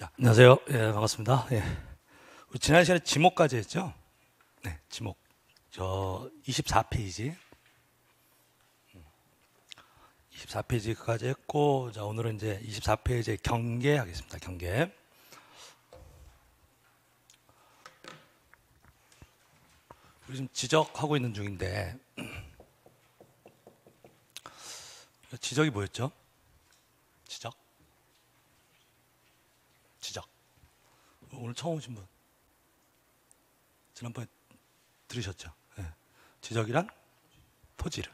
자, 안녕하세요. 예, 반갑습니다. 예. 우리 지난 시간에 지목까지 했죠? 네, 지목. 저 24페이지. 24페이지까지 음. 했고, 자, 오늘은 이제 2 4페이지 경계 하겠습니다. 경계. 우리 지금 지적하고 있는 중인데, 지적이 뭐였죠? 지적? 지적. 오늘 처음 오신 분. 지난번에 들으셨죠? 네. 지적이란 토지를.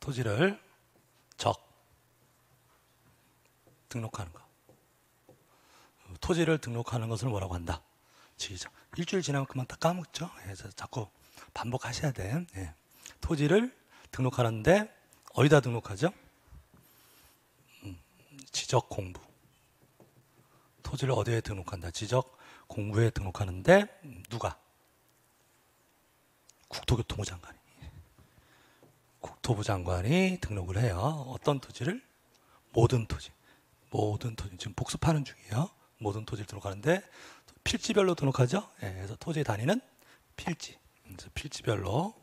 토지를 적. 등록하는 거. 토지를 등록하는 것을 뭐라고 한다? 지적. 일주일 지나면 그만 다 까먹죠. 예, 그래서 자꾸 반복하셔야 돼. 예. 토지를 등록하는데 어디다 등록하죠? 음, 지적 공부. 토지를 어디에 등록한다? 지적 공부에 등록하는데 누가? 국토교통부 장관이. 국토부 장관이 등록을 해요. 어떤 토지를? 모든 토지. 모든 토지. 지금 복습하는 중이에요. 모든 토지를 등록하는데 필지별로 등록하죠. 예, 그래서 토지 단위는 필지. 필지별로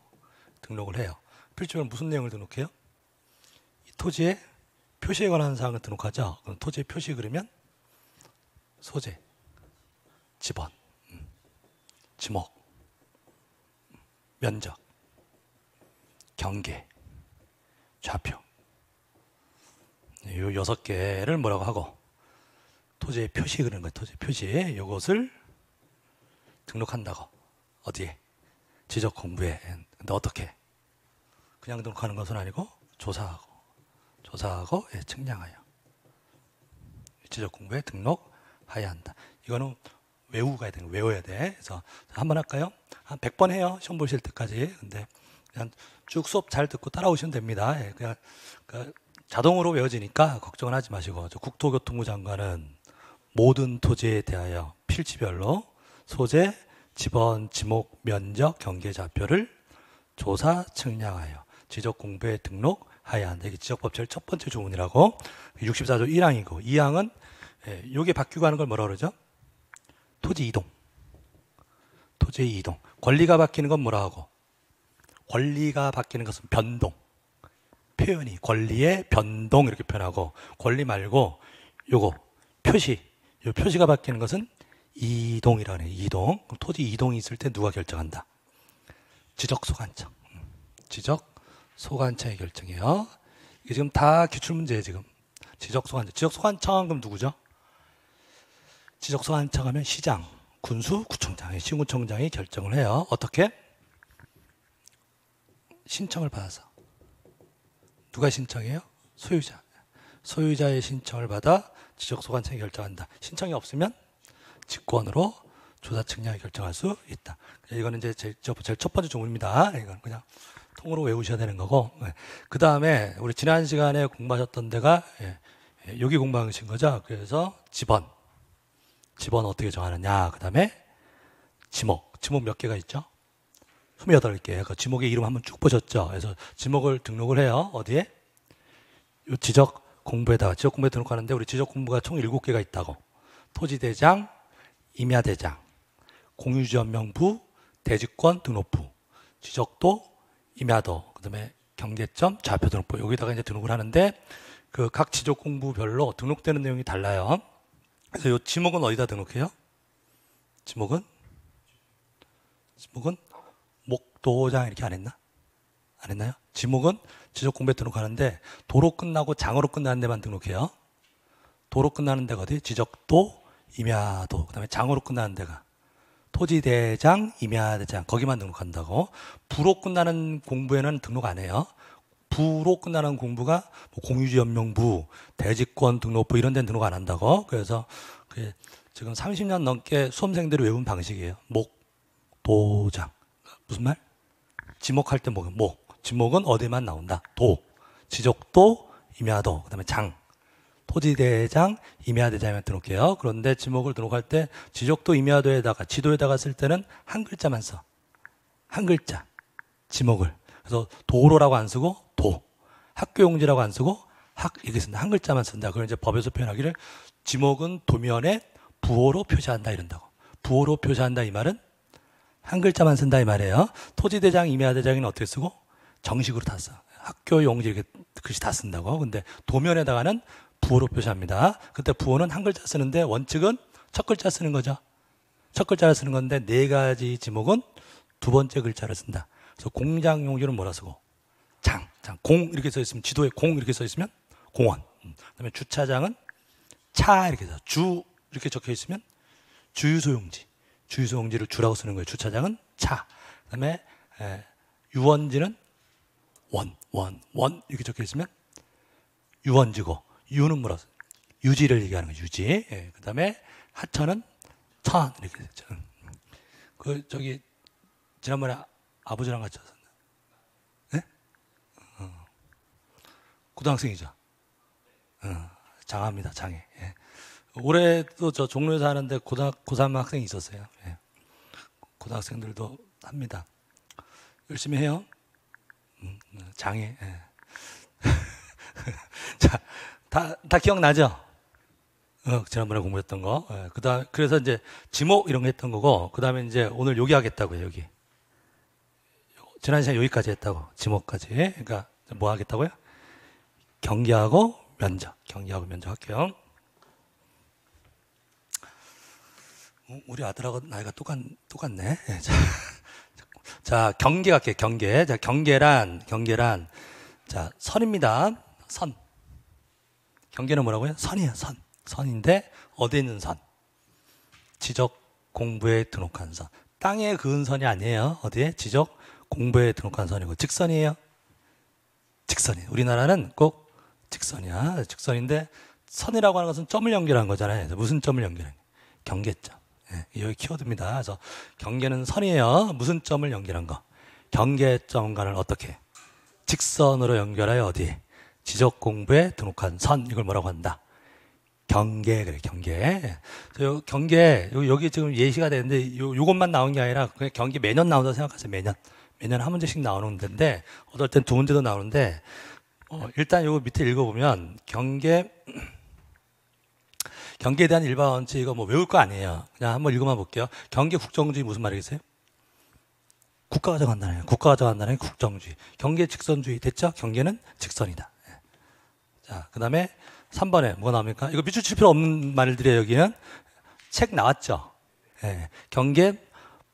등록을 해요. 필지별로 무슨 내용을 등록해요? 이 토지의 표시에 관한 사항을 등록하죠. 그럼 토지의 표시 그러면 소재, 집안, 지목, 면적, 경계, 좌표. 이 여섯 개를 뭐라고 하고 토지의 표시 그런 거예요. 토지 표시에 이것을 등록한다고 어디에 지적 공부에 근데 어떻게 그냥 등록하는 것은 아니고 조사하고 조사하고 예, 측량하여 지적 공부에 등록 해야 한다. 이거는 외우고 가야 되는 외워야 돼. 그래서 한번 할까요? 한 100번 해요. 시험 보실 때까지. 근데 그냥 쭉 수업 잘 듣고 따라오시면 됩니다. 예, 그냥 그 자동으로 외워지니까 걱정은 하지 마시고 국토교통부 장관은 모든 토지에 대하여 필지별로 소재, 지번, 지목, 면적, 경계 좌표를 조사, 측량하여 지적 공부에 등록하여야 한다. 이게 지적법 제일 첫 번째 조문이라고 64조 1항이고 2항은 예, 요게 바뀌고 하는 걸 뭐라 그러죠? 토지 이동. 토지 이동. 권리가 바뀌는 건 뭐라 하고? 권리가 바뀌는 것은 변동. 표현이 권리의 변동 이렇게 표현하고 권리 말고 요거 표시. 요 표시가 바뀌는 것은 이동이라고 해요. 이동. 토지 이동이 있을 때 누가 결정한다? 지적 소관청. 음, 지적 소관청의 결정이에요. 이게 지금 다 기출 문제예요, 지금. 지적 소관청. 지적 소관청 그럼 누구죠? 지적서 한청하면 시장, 군수, 구청장신시청장이 결정을 해요. 어떻게? 신청을 받아서. 누가 신청해요? 소유자. 소유자의 신청을 받아 지적소 관청이 결정한다. 신청이 없으면 직권으로 조사 측량이 결정할 수 있다. 이거는 이제 제일, 제일 첫 번째 조문입니다. 이건 그냥 통으로 외우셔야 되는 거고. 네. 그 다음에 우리 지난 시간에 공부하셨던 데가 예, 예 여기 공부하신 거죠. 그래서 집원. 집어는 어떻게 정하느냐. 그 다음에 지목. 지목 몇 개가 있죠? 28개. 그 지목의 이름 한번 쭉 보셨죠? 그래서 지목을 등록을 해요. 어디에? 요 지적 공부에다가 지적 공부에 등록하는데 우리 지적 공부가 총 7개가 있다고. 토지대장, 임야대장, 공유지연명부 대지권 등록부, 지적도, 임야도, 그다음에 경계점, 좌표 등록부. 여기다가 이제 등록을 하는데 그 각 지적 공부별로 등록되는 내용이 달라요. 그래서 이 지목은 어디다 등록해요? 지목은? 지목은? 목도장 이렇게 안 했나? 안 했나요? 지목은 지적 공부에 등록하는데 도로 끝나고 장으로 끝나는 데만 등록해요. 도로 끝나는 데가 어디? 지적도, 임야도. 그다음에 장으로 끝나는 데가 토지대장, 임야대장 거기만 등록한다고. 부로 끝나는 공부에는 등록 안 해요. 부로 끝나는 공부가 뭐 공유지 연명부, 대지권 등록부 이런 데는 등록 안 한다고. 그래서 그 지금 30년 넘게 수험생들이 외운 방식이에요. 목, 도장. 무슨 말? 지목할 때 목, 목. 지목은 어디만 나온다. 도. 지적도, 임야도. 그 다음에 장. 토지대장, 임야대장에 들어올게요. 그런데 지목을 들어갈 때 지적도 임야도에다가 지도에다가 쓸 때는 한 글자만 써. 한 글자. 지목을. 그래서 도로라고 안 쓰고 도. 학교용지라고 안 쓰고 학 이렇게 쓴다. 한 글자만 쓴다. 그걸 이제 법에서 표현하기를 지목은 도면에 부호로 표시한다 이런다고. 부호로 표시한다 이 말은 한 글자만 쓴다 이 말이에요. 토지대장, 임야대장은 어떻게 쓰고? 정식으로 다 써. 학교 용지 이렇게 글씨 다 쓴다고. 근데 도면에다가는 부호로 표시합니다. 그때 부호는 한 글자 쓰는데 원칙은 첫 글자 쓰는 거죠. 첫 글자를 쓰는 건데 네 가지 지목은 두 번째 글자를 쓴다. 그래서 공장 용지는 뭐라 쓰고? 장, 장, 공 이렇게 써 있으면 지도에 공 이렇게 써 있으면 공원. 음. 그다음에 주차장은 차 이렇게 해서 주 이렇게 적혀 있으면 주유소용지 주유소용지를 주라고 쓰는 거예요. 주차장은 차. 그다음에 유원지는 원, 원, 원 이렇게 적혀 있으면 유원지고 유는 물 뭐라 유지를 얘기하는 거예요. 유지. 예, 그다음에 하천은 천 이렇게 됐죠. 음. 그 저기 지난번에 아, 아버지랑 같이 왔었나? 네? 어. 고등학생이죠. 어. 장합니다, 장애. 예. 올해도 저 종로에서 하는데 고등학, 고3 학생이 있었어요. 예. 고등학생들도 합니다. 열심히 해요. 음, 네, 장애. 예. 자, 다, 다 기억나죠? 어, 지난번에 공부했던 거. 예, 그다음 그래서 이제 지목 이런 거 했던 거고, 그 다음에 이제 오늘 여기 하겠다고요, 여기. 지난 시간 여기까지 했다고, 지목까지. 그러니까 뭐 하겠다고요? 경기하고 면적, 경제하고 면적할게요. 어, 우리 아들하고 나이가 똑같, 똑같네. 예, 자, 자, 경계 할게요, 경계. 자, 경계란, 경계란. 자, 선입니다. 선. 경계는 뭐라고요? 선이에요, 선. 선인데, 어디에 있는 선? 지적 공부에 등록한 선. 땅에 그은 선이 아니에요. 어디에? 지적 공부에 등록한 선이고. 직선이에요. 직선이 우리나라는 꼭 직선이야. 직선인데 선이라고 하는 것은 점을 연결한 거잖아요. 무슨 점을 연결한 거 경계점. 예, 여기 키워드입니다. 그래서 경계는 선이에요. 무슨 점을 연결한 거? 경계점 과는 어떻게? 직선으로 연결하여 어디? 지적 공부에 등록한 선 이걸 뭐라고 한다? 경계 그래 경계. 요 경계 여기 지금 예시가 되는데 요 요것만 나온 게 아니라 그냥 경계 매년 나온다 고 생각하세요 매년 매년 한 문제씩 나오는 데데 어떨 땐 두 문제도 나오는데 어, 일단 이거 밑에 읽어보면 경계 경계에 대한 일반 원칙 이거 뭐 외울 거 아니에요. 그냥 한번 읽어만 볼게요. 경계 국정주의 무슨 말이겠어요? 국가가 정한다는 거예요. 국가가 정한다는 게 국정주의. 경계 직선주의 됐죠? 경계는 직선이다. 예. 자, 그 다음에 3번에 뭐가 나옵니까? 이거 밑줄 필요 없는 말들이에요, 여기는. 책 나왔죠? 예, 경계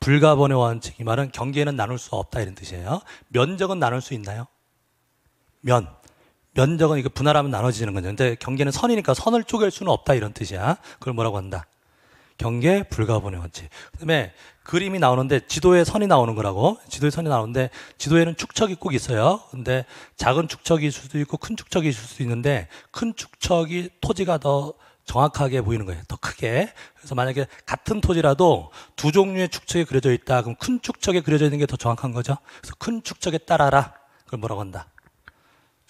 불가번의 원칙. 이 말은 경계는 나눌 수 없다 이런 뜻이에요. 면적은 나눌 수 있나요? 면. 면적은 이게 분할하면 나눠지는 거죠. 근데 경계는 선이니까 선을 쪼갤 수는 없다 이런 뜻이야. 그걸 뭐라고 한다? 경계 불가분의 원칙. 그다음에 그림이 나오는데 지도에 선이 나오는 거라고. 지도에 선이 나오는데 지도에는 축척이 꼭 있어요. 근데 작은 축척이 있을 수도 있고 큰 축척이 있을 수도 있는데 큰 축척이 토지가 더 정확하게 보이는 거예요. 더 크게. 그래서 만약에 같은 토지라도 두 종류의 축척이 그려져 있다. 그럼 큰 축척에 그려져 있는 게 더 정확한 거죠. 그래서 큰 축척에 따라라. 그걸 뭐라고 한다?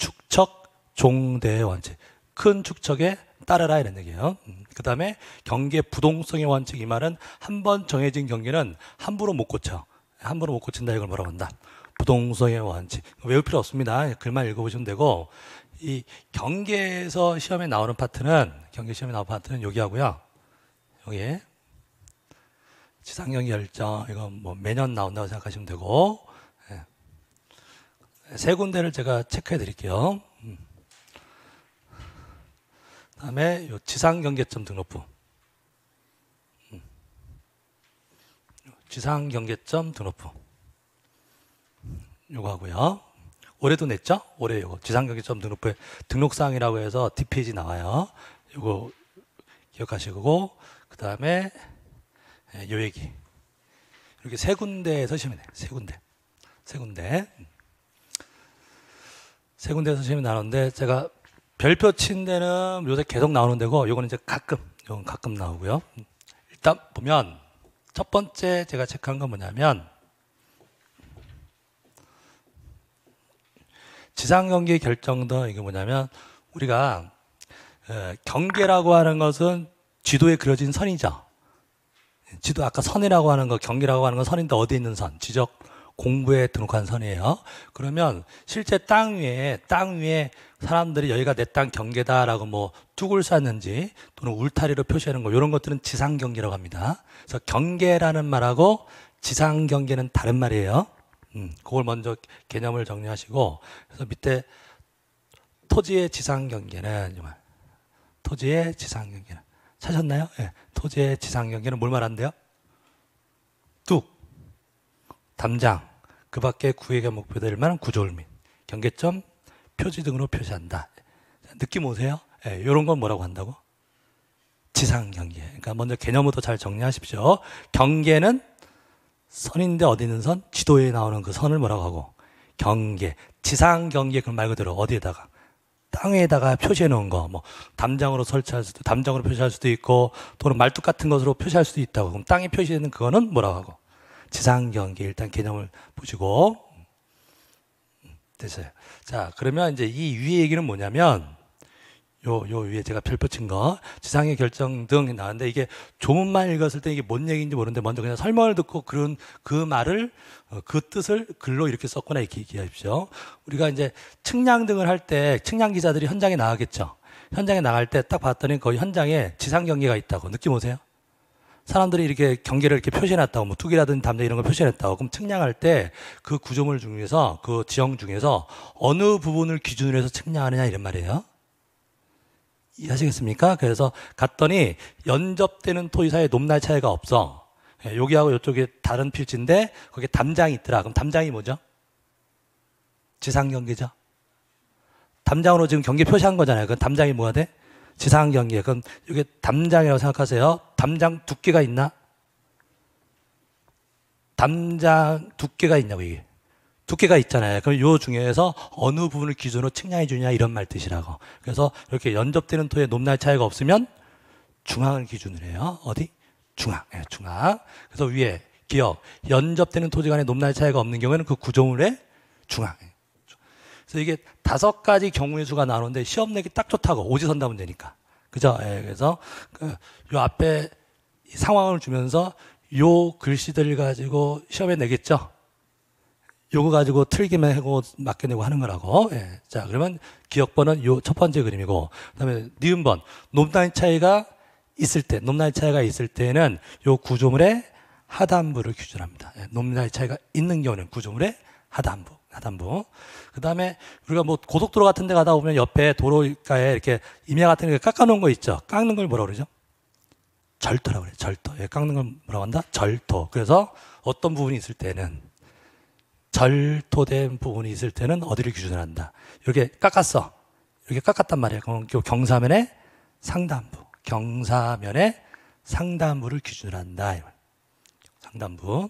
축척 종대의 원칙. 큰 축척에 따르라 이런 얘기예요. 음, 그 다음에 경계 부동성의 원칙 이 말은 한 번 정해진 경계는 함부로 못 고쳐. 함부로 못 고친다 이걸 뭐라고 한다. 부동성의 원칙. 외울 필요 없습니다. 글만 읽어보시면 되고 이 경계에서 시험에 나오는 파트는 경계 시험에 나오는 파트는 여기하고요. 여기 에 지상경 결정 이건 뭐 매년 나온다고 생각하시면 되고 세 군데를 제가 체크해 드릴게요. 음. 다음에 요 지상경계점 등록부. 음. 지상경계점 등록부. 요거 하고요. 올해도 냈죠? 올해 요거 지상경계점 등록부에 등록사항이라고 해서 DPG 나와요. 요거 기억하시고 그 다음에 예, 요 얘기. 이렇게 세 군데에서 시면 돼요. 세 군데. 세 군데. 음. 세 군데 선생님이 나오는데 제가 별표 친 데는 요새 계속 나오는 데고 요거는 이제 가끔 요건 가끔 나오고요. 일단 보면 첫 번째 제가 체크한 건 뭐냐면 지상 경기 결정도 이게 뭐냐면 우리가 경계라고 하는 것은 지도에 그려진 선이죠. 지도 아까 선이라고 하는 거 경계라고 하는 건 선인데 어디 있는 선? 지적 공부에 등록한 선이에요. 그러면 실제 땅 위에 땅 위에 사람들이 여기가 내 땅 경계다라고 뭐 뚝을 쌓는지 또는 울타리로 표시하는 거 이런 것들은 지상 경계라고 합니다. 그래서 경계라는 말하고 지상 경계는 다른 말이에요. 음, 그걸 먼저 개념을 정리하시고 그래서 밑에 토지의 지상 경계는 정말 토지의 지상 경계는 찾았나요 예. 토지의 지상 경계는 뭘 말한대요? 뚝, 담장, 그 밖에 구획의 목표될 만한 구조물 및 경계점, 표지 등으로 표시한다. 느낌 오세요? 예, 이런 건 뭐라고 한다고? 지상 경계. 그러니까 먼저 개념부터 잘 정리하십시오. 경계는 선인데 어디 있는 선? 지도에 나오는 그 선을 뭐라고 하고? 경계. 지상 경계 그말 그대로 어디에다가? 땅에다가 표시해 놓은 거, 뭐, 담장으로 설치할 수도, 담장으로 표시할 수도 있고, 또는 말뚝 같은 것으로 표시할 수도 있다고. 그럼 땅에 표시되는 그거는 뭐라고 하고? 지상 경계 일단 개념을 보시고 됐어요. 자, 그러면 이제 이 위의 얘기는 뭐냐면 요, 요 위에 제가 펼표친 거, 지상의 결정 등 나왔는데 이게 조문만 읽었을 때 이게 뭔 얘기인지 모르는데 먼저 그냥 설명을 듣고 그런 그 말을, 어, 그 뜻을 글로 이렇게 썼거나 이렇게 얘기하십시오. 우리가 이제 측량 등을 할 때 측량 기자들이 현장에 나가겠죠. 현장에 나갈 때 딱 봤더니 거의 현장에 지상 경계가 있다고 느낌 오세요? 사람들이 이렇게 경계를 이렇게 표시해놨다고, 뭐 투기라든지 담배 이런 걸 표시해놨다고, 그럼 측량할 때 그 구조물 중에서, 그 지형 중에서 어느 부분을 기준으로 해서 측량하느냐 이런 말이에요. 이해하시겠습니까? 그래서 갔더니 연접되는 토지 사의 높낮 차이가 없어. 예, 여기하고 이쪽에 다른 필지인데 거기에 담장이 있더라. 그럼 담장이 뭐죠? 지상 경계죠. 담장으로 지금 경계 표시한 거잖아요. 그 담장이 뭐가 돼? 지상 경계. 그럼 이게 담장이라고 생각하세요. 담장 두께가 있나? 담장 두께가 있냐고 이게. 두께가 있잖아요. 그럼 요 중에서 어느 부분을 기준으로 측량해 주냐 이런 말 뜻이라고. 그래서 이렇게 연접되는 토의 높낮 차이가 없으면 중앙을 기준으로 해요. 어디? 중앙. 네, 중앙. 그래서 위에 기억 연접되는 토지 간에 높낮 차이가 없는 경우에는 그 구조물의 중앙. 그래서 이게 다섯 가지 경우의 수가 나오는데 시험 내기 딱 좋다고 오지선 다문제니까 그죠? 예, 그래서 그요 앞에 이 상황을 주면서 요 글씨들 가지고 시험에 내겠죠. 요거 가지고 틀기만 하고 맡겨내고 하는 거라고. 예. 자, 그러면 기억번은 요 첫 번째 그림이고, 그 다음에 니은번. 높낮이 차이가 있을 때, 높낮이 차이가 있을 때는 에요 구조물의 하단부를 규준합니다. 예. 높낮이 차이가 있는 경우는 구조물의 하단부. 하단부. 그 다음에 우리가 뭐 고속도로 같은 데 가다 보면 옆에 도로가에 이렇게 임야 같은 데 깎아놓은 거 있죠. 깎는 걸 뭐라 그러죠? 절토라고 그래요. 절토. 예, 깎는 걸 뭐라고 한다? 절토. 그래서 어떤 부분이 있을 때는 절토된 부분이 있을 때는 어디를 기준으로 한다? 이렇게 깎았어. 이렇게 깎았단 말이에요. 그럼 그 경사면의 상단부. 경사면의 상단부를 기준으로 한다. 상단부.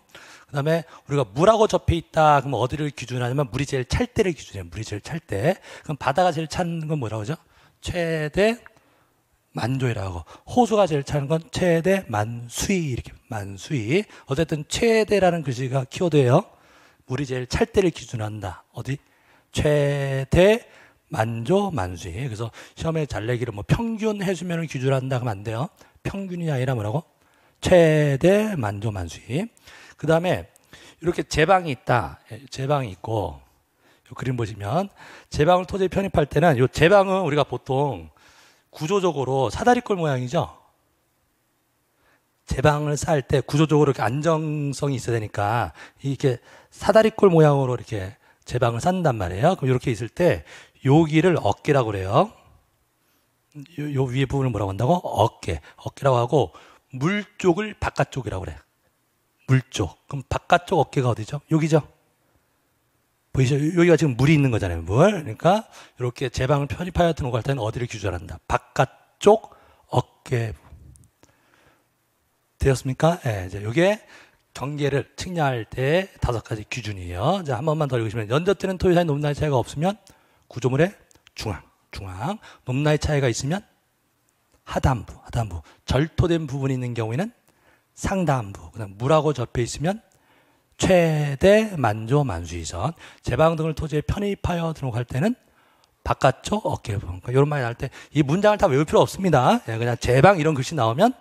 그 다음에 우리가 물하고 접해 있다. 그럼 어디를 기준하냐면 물이 제일 찰 때를 기준해요. 물이 제일 찰 때. 그럼 바다가 제일 찬 건 뭐라고 하죠? 최대 만조이라고 호수가 제일 찬는건 최대 만수위 이렇게 만수위 어쨌든 최대라는 글씨가 키워드예요 물이 제일 찰 때를 기준한다 어디 최대 만조 만수위 그래서 시험에 잘내기를뭐 평균 해수면을 기준한다 그러면 안 돼요 평균이 아니라 뭐라고 최대 만조 만수위 그 다음에 이렇게 제방이 있다. 예, 제방이 있고 그림 보시면 제방을 토지에 편입할 때는 이 제방은 우리가 보통 구조적으로 사다리꼴 모양이죠. 제방을 쌓때 구조적으로 이렇게 안정성이 있어야 되니까 이렇게 사다리꼴 모양으로 이렇게 제방을 쌓는단 말이에요. 그럼 이렇게 있을 때요기를 어깨라고 그래요. 요, 요 위에 부분을 뭐라고 한다고? 어깨. 어깨라고 하고 물 쪽을 바깥쪽이라고 그래요. 물쪽. 그럼 바깥쪽 어깨가 어디죠? 여기죠? 보이죠? 여기가 지금 물이 있는 거잖아요. 물. 그러니까 이렇게 제방을 편입하여 들어갈 때는 어디를 규절한다? 바깥쪽 어깨. 되었습니까? 예, 이제 이게 경계를 측량할 때 다섯 가지 기준이에요. 자, 한 번만 더 읽으시면 연접되는 토유 사이 높낮이 차이가 없으면 구조물의 중앙, 중앙, 높낮이 차이가 있으면 하단부, 하단부, 절토된 부분이 있는 경우에는 상담부, 그다음 무라고 접해 있으면 최대 만조 만수이선, 제방 등을 토지에 편입하여 등록할 때는 바깥쪽 어깨 부분. 그러니까 이런 말이 나올 때 이 문장을 다 외울 필요 없습니다. 예, 그냥 제방 이런 글씨 나오면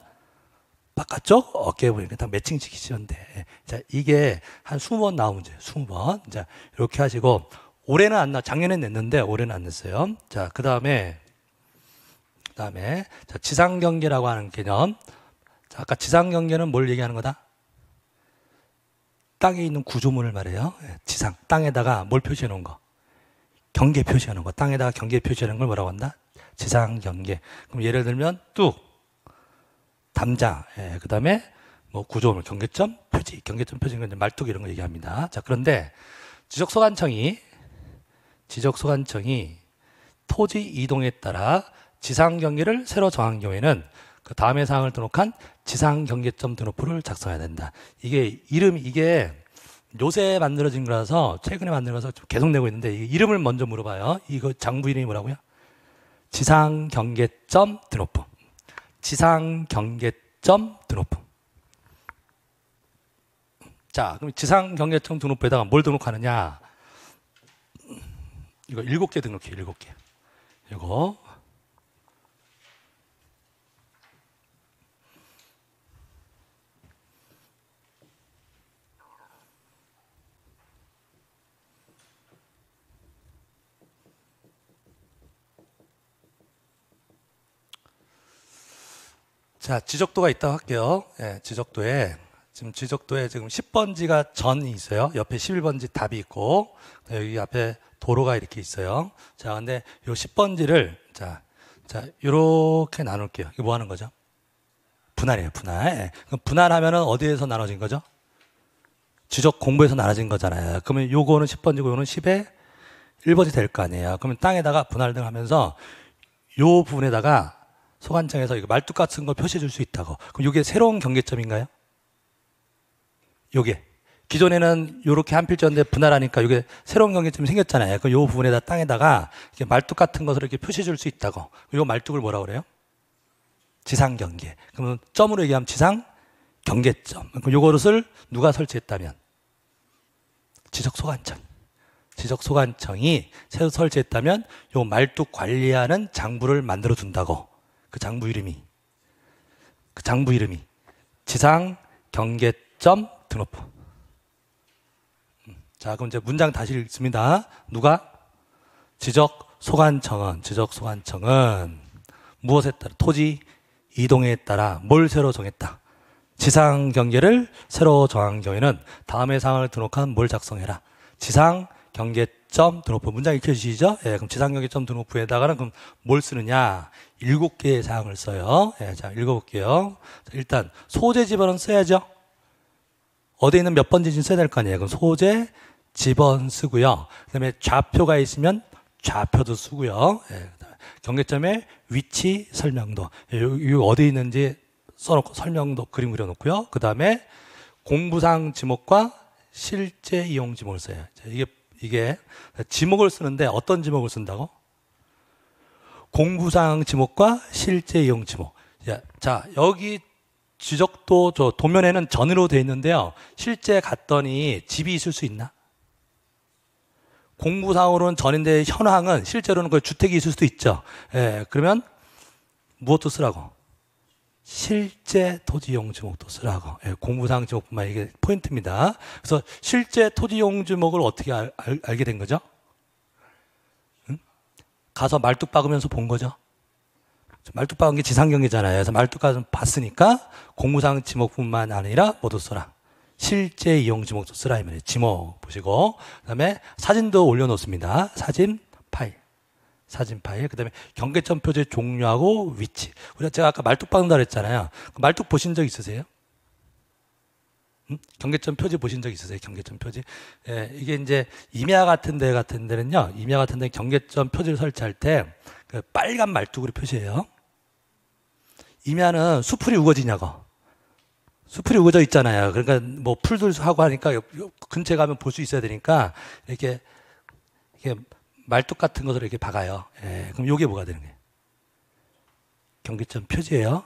바깥쪽 어깨 부분 이렇게 다매칭시키시는데 자, 이게 한 20번 나온 문제, 20번. 자, 이렇게 하시고 올해는 안 나, 작년에 냈는데 올해는 안 냈어요. 자, 그 다음에, 그 다음에, 자, 지상경계라고 하는 개념. 자, 아까 지상 경계는뭘 얘기하는 거다? 땅에 있는 구조물을 말해요. 예, 지상, 땅에다가 뭘 표시해 놓은 거? 경계 표시해 놓은 거. 땅에다가 경계 표시해 놓걸 뭐라고 한다? 지상 경계. 그럼 예를 들면 뚝, 담자, 예, 그 다음에 뭐 구조물, 경계점 표지, 경계점 표지는 말뚝 이런 거 얘기합니다. 자, 그런데 지적소관청이 지적소관청이 토지 이동에 따라 지상 경계를 새로 정한 경우에는 그 다음의 사항을 등록한 지상 경계점 등록부를 작성해야 된다. 이게 이름 이게 요새 만들어진 거라서 최근에 만들어서 계속 내고 있는데 이름을 먼저 물어봐요. 이거 장부 이름이 뭐라고요? 지상 경계점 등록부. 지상 경계점 등록부. 자, 그럼 지상 경계점 등록부에다가 뭘 등록하느냐? 이거 일곱 개 등록해, 일곱 개. 이거 자, 지적도가 있다고 할게요. 예, 지적도에 지금 지적도에 지금 10번지가 전이 있어요. 옆에 11번지 답이 있고 여기 앞에 도로가 이렇게 있어요. 자, 근데 요 10번지를 자, 자, 요렇게 나눌게요. 이거뭐 하는 거죠? 분할이에요, 분할. 예. 그럼 분할하면은 어디에서 나눠진 거죠? 지적 공부에서 나눠진 거잖아요. 그러면 요거는 10번지고 요는 10에 1번지 될 거 아니에요. 그러면 땅에다가 분할등 하면서 요 부분에다가 소관청에서 이거 말뚝 같은 걸 표시해 줄 수 있다고. 그럼 이게 새로운 경계점인가요? 요게. 기존에는 이렇게 한 필자인데 분할하니까 이게 새로운 경계점이 생겼잖아요. 그요 부분에다 땅에다가 이렇게 말뚝 같은 것을 이렇게 표시해 줄 수 있다고. 요 말뚝을 뭐라 고 그래요? 지상 경계. 그러면 점으로 얘기하면 지상 경계점. 그럼 요거를 누가 설치했다면? 지적 소관청. 지적 소관청이 새로 설치했다면 요 말뚝 관리하는 장부를 만들어 준다고. 그 장부 이름이 그 장부 이름이 지상 경계점 등록부. 음, 자, 그럼 이제 문장 다시 읽습니다. 누가 지적 소관청은 지적 소관청은 무엇에 따라 토지 이동에 따라 뭘 새로 정했다. 지상 경계를 새로 정한 경우에는 다음의 사항을 등록한 뭘 작성해라. 지상 경계점 등록부 문장 읽혀주시죠? 예, 그럼 지상 경계점 등록부에다가는 그럼 뭘 쓰느냐? 일곱 개의 사항을 써요. 예, 자, 읽어볼게요. 일단, 소재 집어넣 써야죠. 어디 있는 몇 번째 지 써야 될 거 아니에요. 그럼 소재 집어 쓰고요. 그 다음에 좌표가 있으면 좌표도 쓰고요. 예, 경계점의 위치 설명도. 예, 여기 어디 있는지 써놓고 설명도 그림 그려놓고요. 그 다음에 공부상 지목과 실제 이용 지목을 써요. 이게, 이게 지목을 쓰는데 어떤 지목을 쓴다고? 공부상 지목과 실제 이용 지목. 예, 자, 여기 지적도 저 도면에는 전으로 되어 있는데요. 실제 갔더니 집이 있을 수 있나? 공부상으로는 전인데 현황은 실제로는 그 주택이 있을 수도 있죠. 예, 그러면 무엇도 쓰라고? 실제 토지 용지목도 쓰라고. 예, 공부상 지목뿐만 이게 포인트입니다. 그래서 실제 토지 용지목을 어떻게 알, 알, 알게 된 거죠? 가서 말뚝 박으면서 본 거죠. 말뚝 박은 게 지상경이잖아요. 그래서 말뚝 가서 봤으니까 공무상 지목뿐만 아니라 모두 써라. 실제 이용 지목도 쓰라 이면 지목 보시고 그다음에 사진도 올려놓습니다. 사진 파일. 사진 파일, 그 다음에 경계점 표지 종류하고 위치. 우리가 제가 아까 말뚝 박는다 그랬잖아요. 그 말뚝 보신 적 있으세요? 음? 경계점 표지 보신 적 있으세요? 경계점 표지? 예, 이게 이제 임야 같은 데 같은 데는요, 임야 같은 데 경계점 표지를 설치할 때그 빨간 말뚝으로 표시해요. 임야는 수풀이 우거지냐고. 수풀이 우거져 있잖아요. 그러니까 뭐 풀도 하고 하니까 근처에 가면 볼 수 있어야 되니까 이렇게, 이렇게 말뚝 같은 것으로 이렇게 박아요. 예, 그럼 이게 뭐가 되는 거예요? 경계점 표지예요.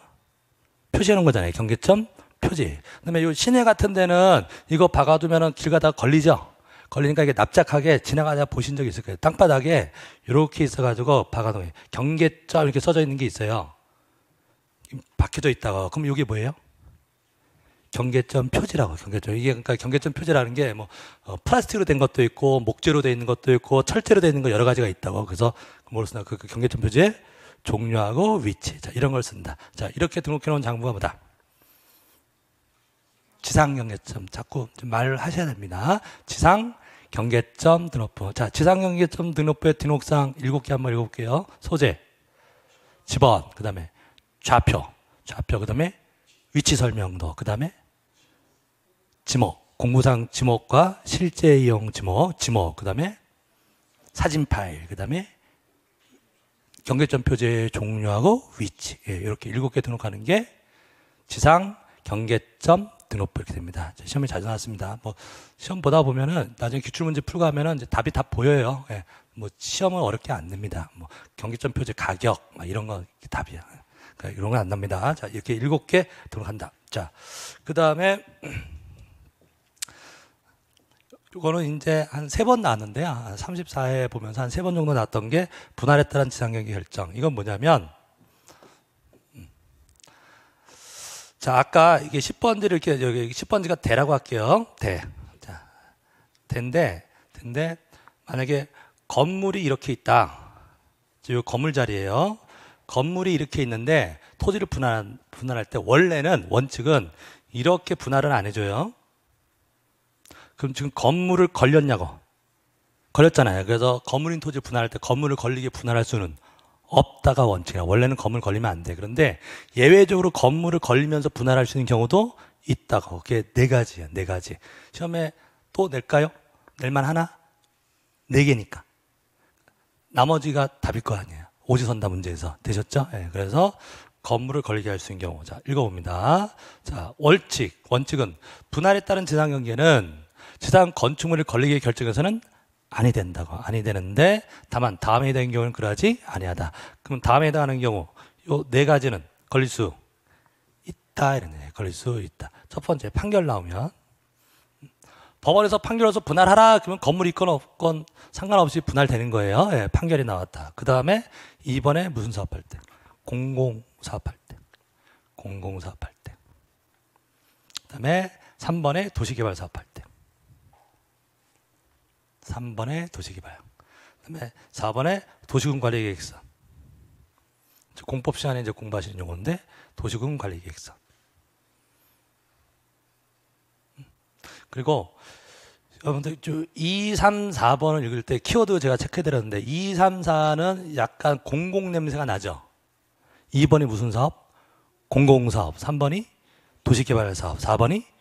표시하는 거잖아요. 경계점 표지. 그다음에 요 시내 같은 데는 이거 박아두면은 길 가다 걸리죠. 걸리니까 이게 납작하게 지나가다 보신 적이 있을 거예요. 땅바닥에 이렇게 있어가지고 박아놓은 경계점 이렇게 써져 있는 게 있어요. 박혀져 있다가 그럼 이게 뭐예요? 경계점 표지라고 경계점 이게 그러니까 경계점 표지라는 게뭐 어, 플라스틱으로 된 것도 있고 목재로 돼 있는 것도 있고 철제로 돼 있는 거 여러 가지가 있다고 그래서 뭘 쓰나 그, 그 경계점 표지에 종류하고 위치 자 이런 걸 쓴다 자 이렇게 등록해 놓은 장부가 뭐다 지상 경계점 자꾸 말하셔야 됩니다. 지상 경계점 등록부. 자, 지상 경계점 등록부의 등록사항 7개 한번 읽어볼게요. 소재, 집원, 그 다음에 좌표, 좌표, 그 다음에 위치 설명도, 그 다음에 지목, 공부상 지목과 실제 이용 지목, 지목, 그 다음에 사진 파일, 그 다음에 경계점 표제 종류하고 위치, 예, 이렇게 7개 등록하는 게 지상 경계점 등급 이렇게 됩니다. 시험에 자주 나왔습니다. 뭐 시험 보다 보면은 나중에 기출 문제 풀고 하면은 이제 답이 다 보여요. 예. 뭐 시험은 어렵게 안 냅니다. 뭐 경기점 표제 가격 막 이런 거 답이야. 그러니까 이런 건 안 납니다. 자 이렇게 일곱 개 등록한다. 자그 다음에 이거는 이제 한 세 번 나왔는데요. 한 34회 보면서 한 세 번 정도 나왔던 게 분할에 따른 지상경기 결정. 이건 뭐냐면 자, 아까 이게 10번지를 이렇게, 여기 10번지가 대라고 할게요. 대. 자, 대인데, 대인데, 만약에 건물이 이렇게 있다. 지금 건물 자리예요. 건물이 이렇게 있는데 토지를 분할, 분할할 때 원래는 원칙은 이렇게 분할은 안 해줘요. 그럼 지금 건물을 걸렸냐고. 걸렸잖아요. 그래서 건물인 토지 분할할 때 건물을 걸리게 분할할 수는 없다가 원칙이야. 원래는 건물 걸리면 안 돼. 그런데 예외적으로 건물을 걸리면서 분할할 수 있는 경우도 있다고. 그게 네 가지야, 네 가지. 시험에 또 낼까요? 낼만 하나? 네 개니까. 나머지가 답일 거 아니에요. 오지선다 문제에서. 되셨죠? 네, 그래서 건물을 걸리게 할 수 있는 경우. 자, 읽어봅니다. 자, 원칙. 원칙은 분할에 따른 재산 경계는 지상 건축물을 걸리게 결정해서는 아니 된다고 아니 되는데 다만 다음에 대한 경우는 그러지 아니하다. 그럼 다음에 해당하는 경우 요 네 가지는 걸릴 수 있다 이런 데 걸릴 수 있다. 첫 번째 판결 나오면 법원에서 판결해서 분할하라 그러면 건물 있건 없건 상관없이 분할되는 거예요. 예, 판결이 나왔다. 그 다음에 이번에 무슨 사업할 때 공공 사업할 때 공공 사업할 때 그다음에 3번에 도시개발 사업할 때. 3번에 도시개발. 그다음에 4번에 도시군 관리 계획서. 공법 시간에 이제 공부하시는 용어인데 도시군 관리 계획서. 그리고 여러분들 2, 3, 4번을 읽을 때 키워드 제가 체크해드렸는데 2, 3, 4는 약간 공공 냄새가 나죠. 2번이 무슨 사업? 공공사업. 3번이 도시개발사업. 4번이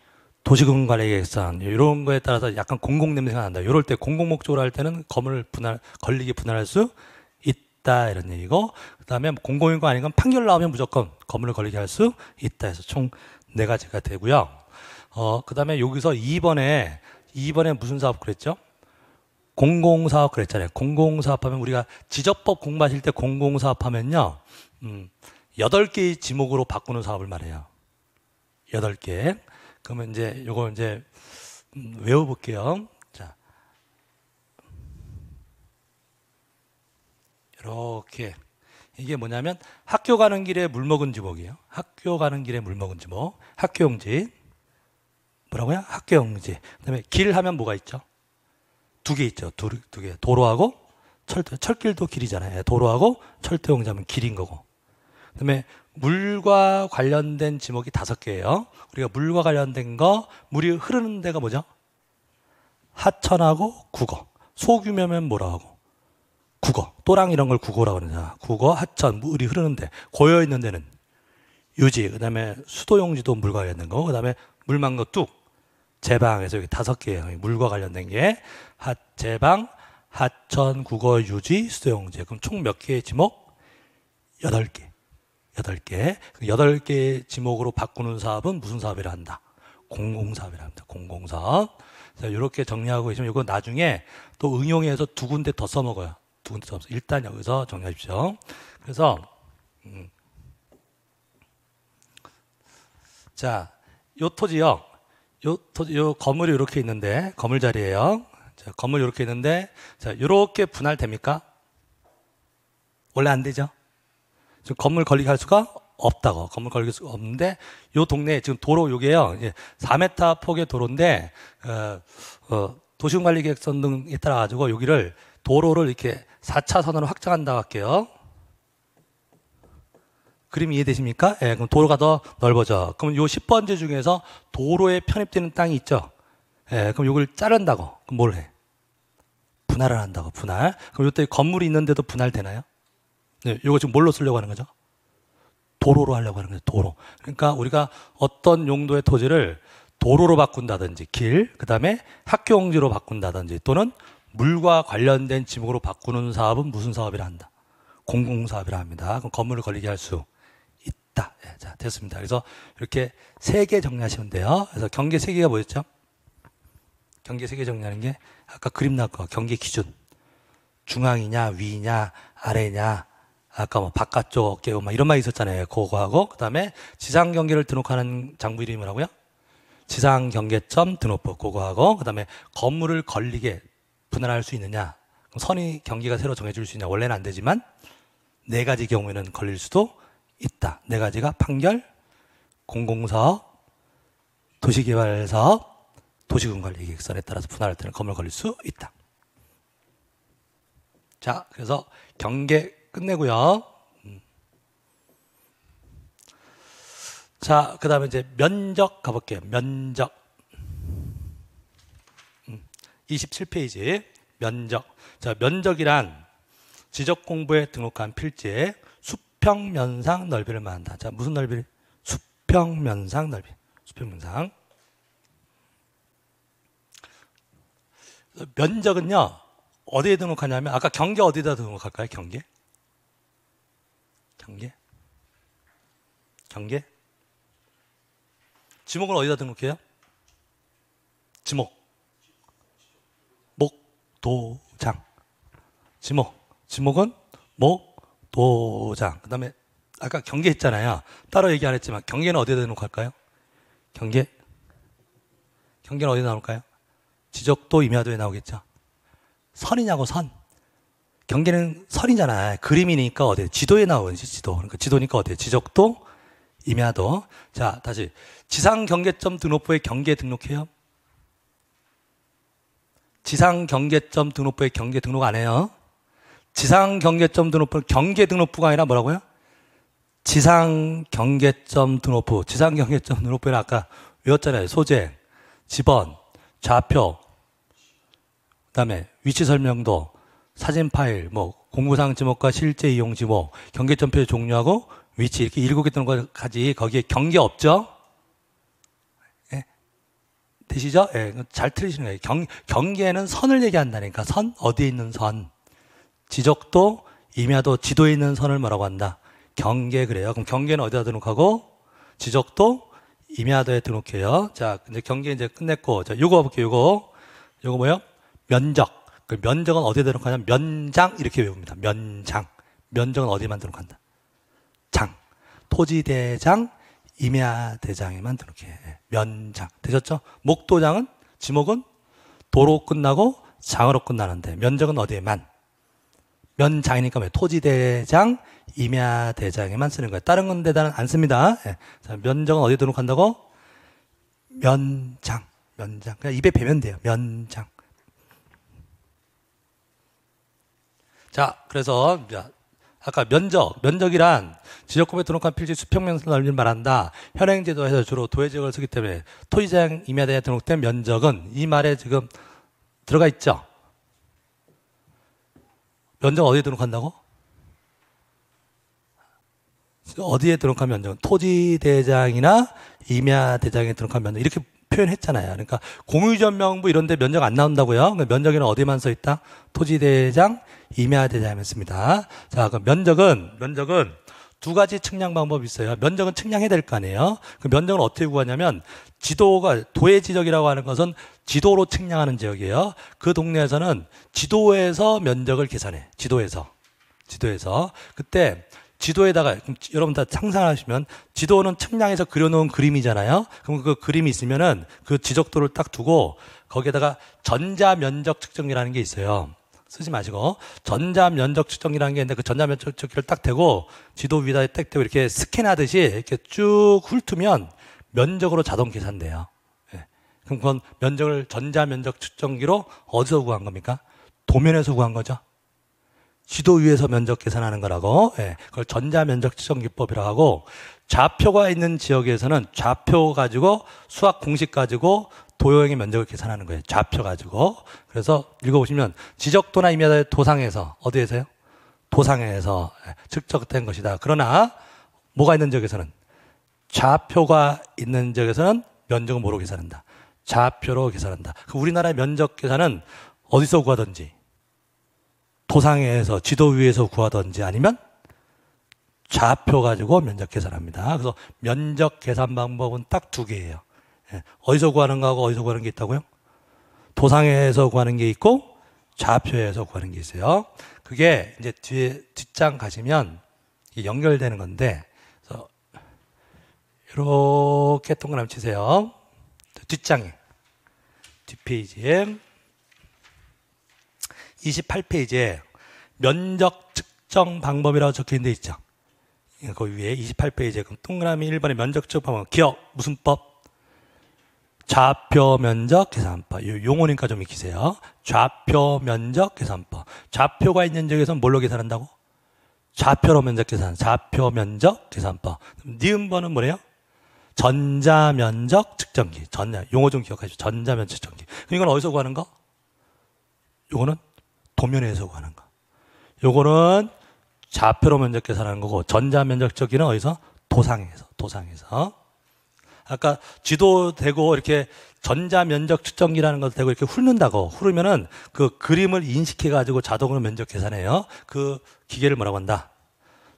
도시공간에 계산 이런 거에 따라서 약간 공공 냄새가 난다. 이럴 때 공공 목적으로 할 때는 건물 분할 걸리기 분할할 수 있다 이런 얘기고 그다음에 뭐 공공인 거 아닌 건 판결 나오면 무조건 건물을 걸리게 할 수 있다 해서 총 네 가지가 되고요. 어 그다음에 여기서 2번에 2번에 무슨 사업 그랬죠? 공공사업 그랬잖아요. 공공사업하면 우리가 지적법 공부하실 때 공공사업하면요, 음, 여덟 개의 지목으로 바꾸는 사업을 말해요. 여덟 8개. 그러면 이제 요거 이제 음, 외워볼게요. 자, 이렇게 이게 뭐냐면 학교 가는 길에 물 먹은 지목이에요. 학교 가는 길에 물 먹은 지목, 학교용지 뭐라고요? 학교용지. 그다음에 길 하면 뭐가 있죠? 두 개 있죠. 두, 두 개. 도로하고 철 철길도 길이잖아요. 예, 도로하고 철도용지 하면 길인 거고. 그다음에 물과 관련된 지목이 다섯 개예요. 우리가 물과 관련된 거, 물이 흐르는 데가 뭐죠? 하천하고 국어. 소규모면 뭐라 고 하고? 국어. 또랑 이런 걸 국어라고 그러잖아. 국어, 하천, 물이 흐르는 데. 고여 있는 데는 유지, 그 다음에 수도용지도 물과 관련된 거, 그 다음에 물망로 뚝. 제방에서 여기 다섯 개예요. 물과 관련된 게 하, 제방, 하천, 국어, 유지, 수도용지. 그럼 총 몇 개의 지목? 여덟 개. 여덟 개. 여덟 개 지목으로 바꾸는 사업은 무슨 사업이라 한다? 공공사업이라 합니다. 공공사업. 자, 요렇게 정리하고 계시면 이거 나중에 또 응용해서 두 군데 더 써먹어요. 두 군데 더 써먹어요. 일단 여기서 정리하십시오. 그래서, 음. 자, 요 토지역, 요 토지, 요 건물이 이렇게 있는데, 건물 자리예요 자, 건물 이렇게 있는데, 자, 요렇게 분할됩니까? 원래 안 되죠? 지금 건물 건립 할 수가 없다고 건물 건립 수가 없는데 요 동네 지금 도로 요게요 4m 예, 폭의 도로인데 어, 어, 도시관리계획선 등에 따라 가지고 여기를 도로를 이렇게 4차선으로 확장한다 할게요. 그림 이해되십니까? 예, 그럼 도로가 더 넓어져. 그럼 요 10번째 중에서 도로에 편입되는 땅이 있죠. 예, 그럼 요걸 자른다고. 그럼 뭘 해? 분할을 한다고, 분할. 그럼 요때 건물이 있는데도 분할되나요? 네, 이거 지금 뭘로 쓰려고 하는 거죠? 도로로 하려고 하는 거죠. 도로. 그러니까 우리가 어떤 용도의 토지를 도로로 바꾼다든지 길, 그 다음에 학교용지로 바꾼다든지 또는 물과 관련된 지목으로 바꾸는 사업은 무슨 사업이라 한다? 공공사업이라 합니다. 그럼 건물을 걸리게 할 수 있다. 예, 자, 됐습니다. 그래서 이렇게 세 개 정리하시면 돼요. 그래서 경계 세 개가 뭐였죠? 경계 세 개 정리하는 게 아까 그림 나왔고 경계 기준. 중앙이냐, 위냐, 아래냐, 아까 뭐 바깥쪽 개요 막 뭐 이런 말 있었잖아요. 그거하고 그다음에 지상 경계를 등록하는 장부 이름이 라고요 지상 경계점 등록법 그거하고 그다음에 건물을 걸리게 분할할 수 있느냐? 그럼 선의 경계가 새로 정해질 수 있냐? 원래는 안 되지만 네 가지 경우에는 걸릴 수도 있다. 네 가지가 판결, 공공사업, 도시개발사업, 도시군관리 계획서에 따라서 분할할 때는 건물 걸릴 수 있다. 자, 그래서 경계 끝내고요. 음. 자, 그 다음에 이제 면적 가볼게요. 면적. 27페이지. 음. 면적. 자, 면적이란 지적 공부에 등록한 필지의 수평면상 넓이를 말한다. 자, 무슨 넓이 수평면상 넓이. 수평면상. 면적은요, 어디에 등록하냐면, 아까 경계 어디다 등록할까요? 경계? 경계? 경계? 지목을 어디다 등록해요? 지목. 목도장. 지목. 지목은 목, 도장. 그 다음에 아까 경계 했잖아요. 따로 얘기 안 했지만 경계는 어디에 대놓을까요? 경계? 경계는 어디에 나올까요? 지적도 임야도에 나오겠죠. 선이냐고 선. 경계는 선이잖아. 요 그림이니까 어디 지도에 나오는지 지도. 그러니까 지도니까 어디 지적도 임야도. 자, 다시 지상 경계점 등록부에 경계 등록해요? 지상 경계점 등록부에 경계 등록 안 해요? 지상 경계점 등록부 경계 등록부가 아니라 뭐라고요? 지상 경계점 등록부. 지상 경계점 등록부는 에 아까 외웠잖아요. 소재, 지번, 좌표, 그다음에 위치 설명도, 사진 파일, 뭐공구상 지목과 실제 이용 지목, 경계점표 종류하고 위치 이렇게 일곱 개 뜨는 것까지 거기에 경계 없죠? 예? 되시죠? 예, 잘 틀리시는 거예요. 경, 경계는 선을 얘기한다니까. 선, 어디에 있는 선. 지적도, 임야도, 지도에 있는 선을 뭐라고 한다? 경계 그래요. 그럼 경계는 어디다 등록하고, 지적도, 임야도에 등록해요. 자, 이제 경계 이제 끝냈고, 자, 요거 볼게요, 요거. 요거 뭐요? 면적. 그 면적은 어디에 들어가냐면 면장 이렇게 외웁니다. 면장. 면적은 어디에만 들어간다. 장. 토지대장, 임야대장에만 들어게 예. 면장. 되셨죠? 목도장은 지목은 도로 끝나고 장으로 끝나는데 면적은 어디에만? 면장이니까 왜? 토지대장, 임야대장에만 쓰는 거예요. 다른 건 대단은 안 씁니다. 예. 자, 면적은 어디에 들어간다고 면장. 면장. 그냥 입에 배면 돼요. 면장. 자, 그래서 아까 면적, 면적이란 지역구에 등록한 필지 수평면적 넓이 말한다. 현행제도에서 주로 도해지역을 쓰기 때문에 토지사 임야대에 등록된 면적은 이 말에 지금 들어가 있죠. 면적 어디에 등록한다고? 어디에 등록한 면적 토지대장이나 임야대장에 등록한 면적 이렇게 표현했잖아요. 그러니까 공유전명부 이런 데 면적 안 나온다고요? 그러니까 면적에는 어디만 써 있다? 토지대장, 임야대장 이었습니다 자, 그럼 면적은, 면적은 두 가지 측량 방법이 있어요. 면적은 측량해야 될 거 아니에요. 그 면적은 어떻게 구하냐면 지도가 도의지적이라고 하는 것은 지도로 측량하는 지역이에요. 그 동네에서는 지도에서 면적을 계산해. 지도에서. 지도에서. 그때 지도에다가 여러분 다 상상하시면 지도는 측량해서 그려놓은 그림이잖아요. 그럼 그 그림이 있으면은 그 지적도를 딱 두고 거기에다가 전자 면적 측정이라는 게 있어요. 쓰지 마시고 전자 면적 측정이라는 게 있는데 그 전자 면적 측기를 정딱 대고 지도 위에다 딱 대고 이렇게 스캔하듯이 이렇게 쭉 훑으면 면적으로 자동 계산돼요. 예. 그럼 그건 면적을 전자 면적 측정기로 어디서 구한 겁니까? 도면에서 구한 거죠. 지도 위에서 면적 계산하는 거라고 예, 그걸 전자면적 지정 기법이라고 하고 좌표가 있는 지역에서는 좌표 가지고 수학 공식 가지고 도형의 면적을 계산하는 거예요. 좌표 가지고. 그래서 읽어보시면 지적도나 임야도 도상에서 어디에서요? 도상에서 예, 측정된 것이다. 그러나 뭐가 있는 지역에서는 좌표가 있는 지역에서는 면적은 뭐로 계산한다. 좌표로 계산한다. 그 우리나라의 면적 계산은 어디서 구하든지 도상에서 지도 위에서 구하든지 아니면 좌표 가지고 면적 계산합니다. 그래서 면적 계산 방법은 딱 두 개예요. 예. 어디서 구하는 거하고 어디서 구하는 게 있다고요? 도상에서 구하는 게 있고 좌표에서 구하는 게 있어요. 그게 이제 뒤에 뒷장 가시면 연결되는 건데 그래서 이렇게 동그라미 치세요. 뒷장에 뒷페이지에 28페이지에 면적 측정 방법이라고 적혀 있는 데 있죠. 예, 그 위에 28페이지에 그럼 동그라미 1번에 면적 측정 방법. 기억 무슨 법? 좌표 면적 계산법. 용어니까 좀 익히세요. 좌표 면적 계산법. 좌표가 있는 지역에서 뭘로 계산한다고? 좌표로 면적 계산. 좌표 면적 계산법. 니은번은 뭐래요? 전자면적 측정기. 전자, 용어 좀 기억하시죠. 전자면적 측정기. 이건 어디서 구하는 거? 요거는 도면에 해석하는 거. 요거는 좌표로 면적 계산하는 거고 전자 면적적기는 어디서 도상에서 도상에서 아까 지도 되고 이렇게 전자 면적 측정기라는 것도 되고 이렇게 훑는다고 훑으면은그 그림을 인식해 가지고 자동으로 면적 계산해요. 그 기계를 뭐라고 한다?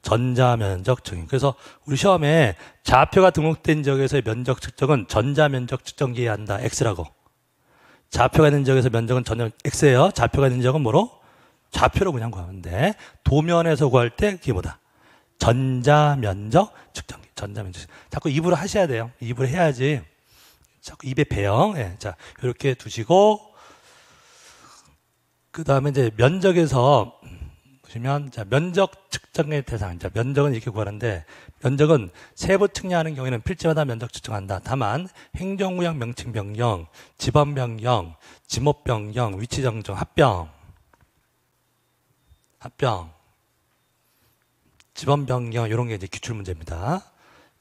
전자 면적 측정. 그래서 우리 시험에 좌표가 등록된 지역에서의 면적 측정은 전자 면적 측정기에 한다. X라고. 좌표가 있는 지역에서 면적은 전혀 x예요. 좌표가 있는 지역은 뭐로? 좌표로 그냥 구하는데 도면에서 구할 때 그게 뭐다? 전자면적 측정기. 전자면적. 자꾸 입으로 하셔야 돼요. 입으로 해야지. 자꾸 입에 배요. 예, 자 이렇게 두시고 그 다음에 이제 면적에서 보시면 자, 면적 측정의 대상. 자, 면적은 이렇게 구하는데 면적은 세부 측량하는 경우에는 필지마다 면적 측정한다. 다만 행정구역 명칭 변경, 지번 변경, 지목 변경, 위치 정정, 합병. 합병. 지번 변경 이런 게 이제 기출 문제입니다.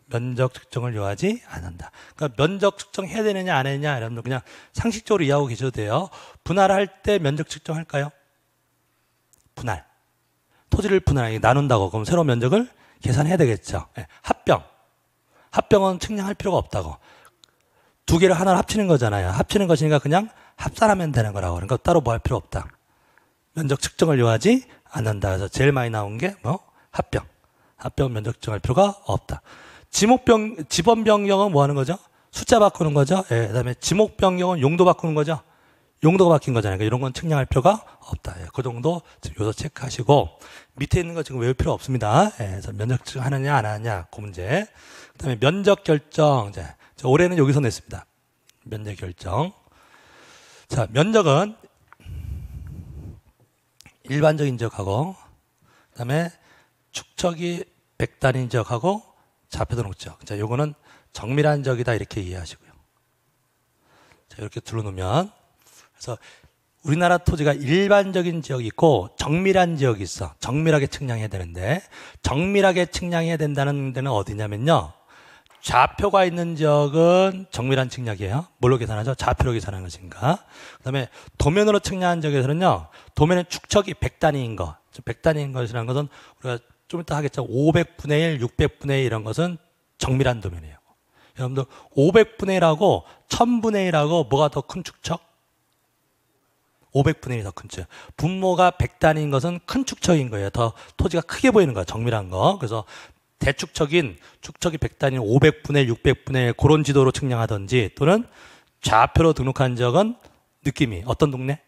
면적 측정을 요하지 않는다. 그러니까 면적 측정해야 되느냐 안 되느냐 여러분들 그냥 상식적으로 이해하고 계셔도 돼요. 분할할 때 면적 측정할까요? 분할. 토지를 분할하게 나눈다고 그럼 새로운 면적을 계산해야 되겠죠. 예, 합병. 합병은 측량할 필요가 없다고. 두 개를 하나로 합치는 거잖아요. 합치는 것이니까 그냥 합산하면 되는 거라고. 그러니까 따로 뭐 할 필요 없다. 면적 측정을 요하지 않는다. 그래서 제일 많이 나온 게 뭐? 합병. 합병 면적 측정할 필요가 없다. 지목병, 지번 변경은 뭐 하는 거죠? 숫자 바꾸는 거죠. 예, 그 다음에 지목 변경은 용도 바꾸는 거죠. 용도가 바뀐 거잖아요. 그러니까 이런 건 측량할 필요가 없다. 예, 그 정도 요소 체크하시고 밑에 있는 거 지금 외울 필요 없습니다. 예, 그래서 면적 하느냐 안 하느냐 그 문제. 그다음에 면적 결정. 이제 올해는 여기서 냈습니다. 면적 결정. 자, 면적은 일반적인 지역하고 그다음에 축척이 백단인 지역하고 잡혀도 녹지역. 자, 요거는 정밀한 지역이다 이렇게 이해하시고요. 자, 이렇게 둘러놓으면 그래서 우리나라 토지가 일반적인 지역이 있고 정밀한 지역이 있어. 정밀하게 측량해야 되는데 정밀하게 측량해야 된다는 데는 어디냐면요. 좌표가 있는 지역은 정밀한 측량이에요. 뭘로 계산하죠? 좌표로 계산하는 것인가. 그 다음에 도면으로 측량한 지역에서는요. 도면의 축척이 100단위인 것. 100단위인 것이라는 것은 우리가 좀 이따 하겠죠. 500분의 1, 600분의 1 이런 것은 정밀한 도면이에요. 여러분들 500분의 1하고 1000분의 1하고 뭐가 더 큰 축척? 500분의 1이 더큰 축. 분모가 100단인 것은 큰 축척인 거예요. 더 토지가 크게 보이는 거야. 정밀한 거. 그래서 대축척인 축척이 100단인 500분의 600분의 그런 지도로 측량하든지 또는 좌표로 등록한 적은 느낌이 어떤 동네?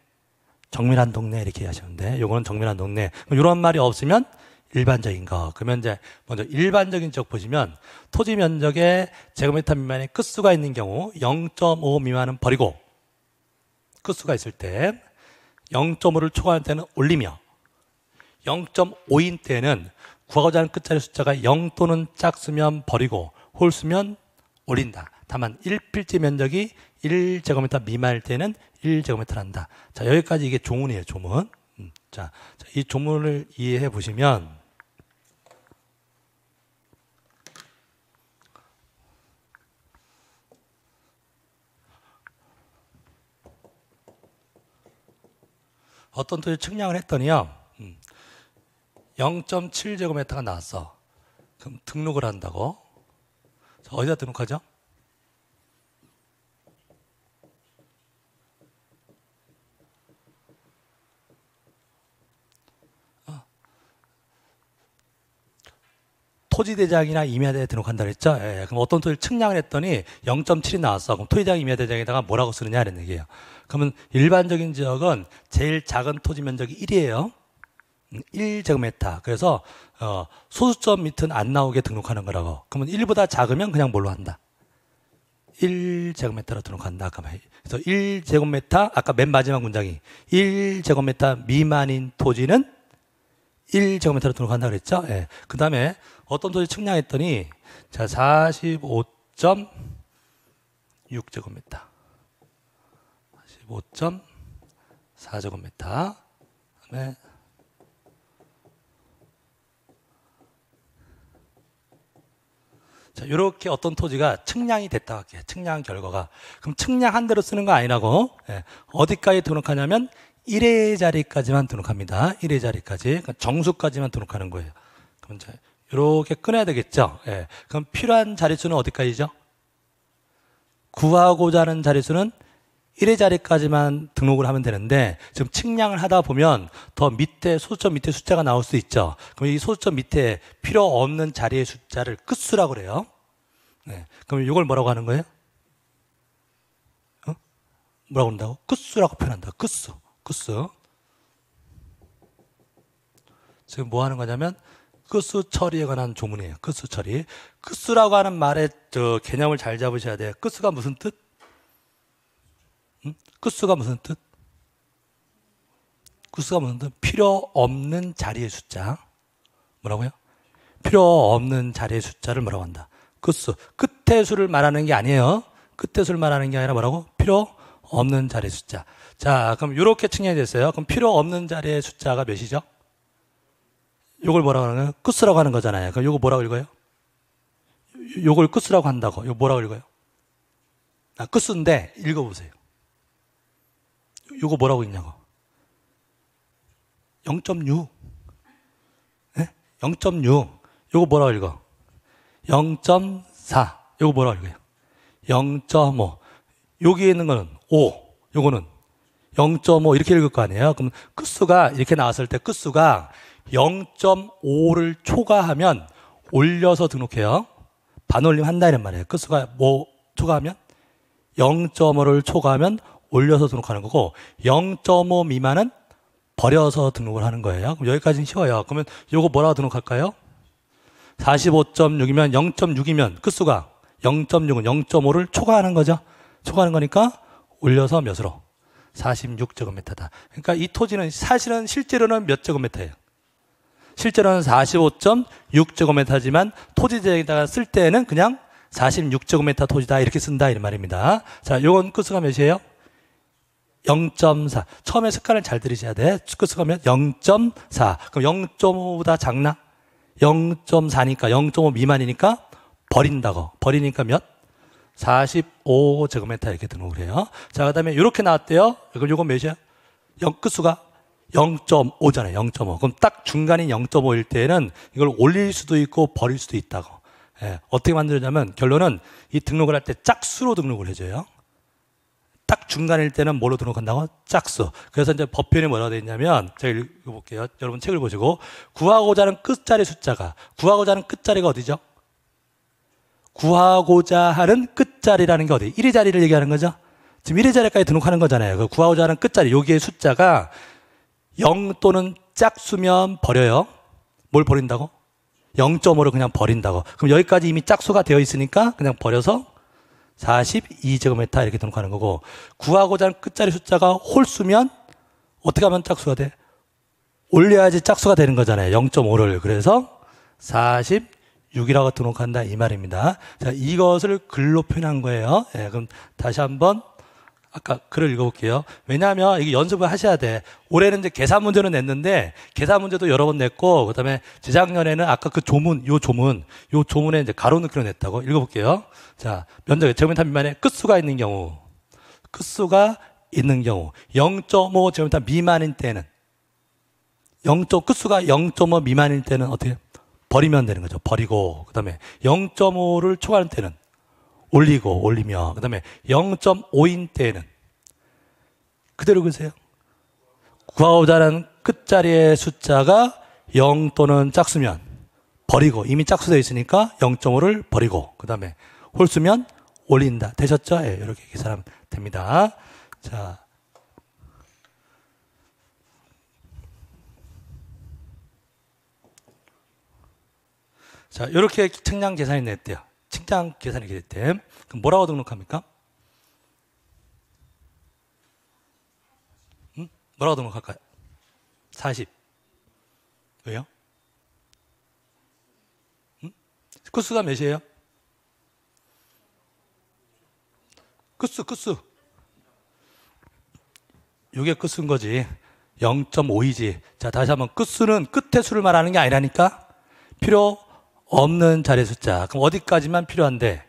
정밀한 동네 이렇게 하셨는데 요거는 정밀한 동네. 이런 말이 없으면 일반적인 거. 그러면 이제 먼저 일반적인 지역 보시면 토지 면적에 제곱미터 미만의 끝수가 있는 경우 0.5 미만은 버리고 끝수가 있을 때 0.5를 초과할 때는 올리며 0.5인 때는 구하고자 하는 끝자리 숫자가 0 또는 작으면 버리고 홀수면 올린다. 다만 1필지 면적이 1제곱미터 미만일 때는 1제곱미터를 한다. 자, 여기까지 이게 조문이에요, 조문. 음, 자, 이 조문을 이해해 보시면 어떤 토지 측량을 했더니요. 0.7제곱미터가 음, 나왔어. 그럼 등록을 한다고. 어디다 등록하죠? 토지대장이나 임야대에 등록한다 그랬죠? 예, 예, 그럼 어떤 토지를 측량을 했더니 0.7이 나왔어. 그럼 토지대장, 임야대장에다가 뭐라고 쓰느냐 이런 얘기예요. 그러면 일반적인 지역은 제일 작은 토지 면적이 1이에요. 1제곱미터. 음, 그래서 어, 소수점 밑은 안 나오게 등록하는 거라고. 그러면 1보다 작으면 그냥 뭘로 한다? 1제곱미터로 등록한다. 아까 말. 그래서 1제곱미터 아까 맨 마지막 문장이 1제곱미터 미만인 토지는 1제곱미터로 등록한다 그랬죠? 예. 그다음에 어떤 소리 측량했더니 자 45.6제곱미터, 45.4제곱미터, 그다음에 4 이렇게 어떤 토지가 측량이 됐다 할게요. 측량 결과가. 그럼 측량한 대로 쓰는 거 아니라고. 예, 어디까지 등록하냐면 1의 자리까지만 등록합니다. 1의 자리까지. 그러니까 정수까지만 등록하는 거예요. 그럼 이제 이렇게 끊어야 되겠죠. 예. 그럼 필요한 자릿수는 어디까지죠? 구하고자 하는 자릿수는 1의 자리까지만 등록을 하면 되는데 지금 측량을 하다 보면 더 밑에 소수점 밑에 숫자가 나올 수 있죠. 그럼 이 소수점 밑에 필요 없는 자리의 숫자를 끝수라고 그래요. 네. 그럼 이걸 뭐라고 하는 거예요? 어? 뭐라고 한다고? 끝수라고 표현한다. 끝수, 끝수. 지금 뭐 하는 거냐면 끝수 그 처리에 관한 조문이에요. 끝수 그 처리. 끝수라고 하는 말의 저 개념을 잘 잡으셔야 돼요. 끝수가 무슨 뜻? 음? 끝수가 무슨 뜻? 끝수가 무슨 뜻? 필요 없는 자리의 숫자. 뭐라고요? 필요 없는 자리의 숫자를 뭐라고 한다. 끝수. 끝의 수를 말하는 게 아니에요. 끝의 수를 말하는 게 아니라 뭐라고? 필요 없는 자리의 숫자. 자, 그럼 이렇게 측량이 됐어요. 그럼 필요 없는 자리의 숫자가 몇이죠? 요걸 뭐라고 하나요? 끝으라고 하는 거잖아요. 그럼 요거 뭐라고 읽어요? 요걸 끝으라고 한다고. 요 뭐라고 읽어요? 아, 끝인데 읽어보세요. 요거 뭐라고 읽냐고. 0.6. 네? 0.6. 요거 뭐라고 읽어? 0.4. 요거 뭐라고 읽어요? 0.5. 여기에 있는 거는 5. 요거는 0.5 이렇게 읽을 거 아니에요? 그럼 끝수가 이렇게 나왔을 때 끝수가 0.5를 초과하면 올려서 등록해요. 반올림 한다는 말이에요. 끝수가 그 뭐 초과하면 0.5를 초과하면 올려서 등록하는 거고 0.5 미만은 버려서 등록을 하는 거예요. 그럼 여기까지는 쉬워요. 그러면 이거 뭐라고 등록할까요? 45.6이면 0.6이면 끝수가 0.6은 0.5를 초과하는 거죠. 초과하는 거니까 올려서 몇으로? 46제곱미터다. 그러니까 이 토지는 사실은 실제로는 몇 제곱미터예요? 실제로는 45.6제곱미터지만 토지에다가 쓸 때는 그냥 46제곱미터 토지다 이렇게 쓴다 이런 말입니다. 자, 요건 끝수가 몇이에요? 0.4. 처음에 습관을 잘들으셔야 돼. 끝수가 몇? 0.4. 그럼 0.5보다 작나? 0.4니까 0.5 미만이니까 버린다고. 버리니까 몇? 45제곱미터 이렇게 등록을 해요. 자, 그다음에 이렇게 나왔대요. 이걸 요건 몇이야? 0 끝수가 0.5잖아요. 0.5. 그럼 딱 중간인 0.5일 때에는 이걸 올릴 수도 있고 버릴 수도 있다고. 예, 어떻게 만들었냐면 결론은 이 등록을 할 때 짝수로 등록을 해줘요. 딱 중간일 때는 뭘로 등록한다고? 짝수. 그래서 이제 법표이 뭐라고 되어 있냐면 제가 읽어볼게요. 여러분 책을 보시고 구하고자 하는 끝자리 숫자가 구하고자 하는 끝자리가 어디죠? 구하고자 하는 끝자리라는 게 어디? 1위 자리를 얘기하는 거죠. 지금 1위 자리까지 등록하는 거잖아요. 그 구하고자 하는 끝자리 여기에 숫자가 0 또는 짝수면 버려요. 뭘 버린다고? 0.5를 그냥 버린다고. 그럼 여기까지 이미 짝수가 되어 있으니까 그냥 버려서 42제곱미터 이렇게 등록하는 거고 구하고자 하는 끝자리 숫자가 홀수면 어떻게 하면 짝수가 돼? 올려야지 짝수가 되는 거잖아요. 0.5를. 그래서 46이라고 등록한다 이 말입니다. 자, 이것을 글로 표현한 거예요. 예, 그럼 다시 한번 아까 글을 읽어볼게요. 왜냐하면 이게 연습을 하셔야 돼. 올해는 이제 계산 문제는 냈는데 계산 문제도 여러 번 냈고 그다음에 재작년에는 아까 그 조문, 요 조문, 요 조문에 이제 가로 넣길로 냈다고 읽어볼게요. 자, 면적 제곱미터 미만의 끝수가 있는 경우, 끝수가 있는 경우 0.5 제곱미터 미만인 때는 0. 끝수가 0.5 미만일 때는 어떻게 버리면 되는 거죠. 버리고 그다음에 0.5를 초과하는 때는 올리고 올리며 그다음에 0.5인 때에는 그대로 그세요. 구하오자는 끝자리의 숫자가 0 또는 짝수면 버리고 이미 짝수되어 있으니까 0.5를 버리고 그다음에 홀수면 올린다. 되셨죠? 예, 이렇게 계산하면 됩니다. 자. 자, 이렇게 측량 계산이 냈대요. 직장 계산이 기 때, 됨 그럼 뭐라고 등록합니까? 음? 뭐라고 등록할까요? 40. 왜요? 음? 끝수가 몇이에요? 끝수, 끝수. 요게 끝수인 거지. 0.5이지. 자, 다시 한번 끝수는 끝의 수를 말하는 게 아니라니까? 필요 없는 자리 숫자. 그럼 어디까지만 필요한데?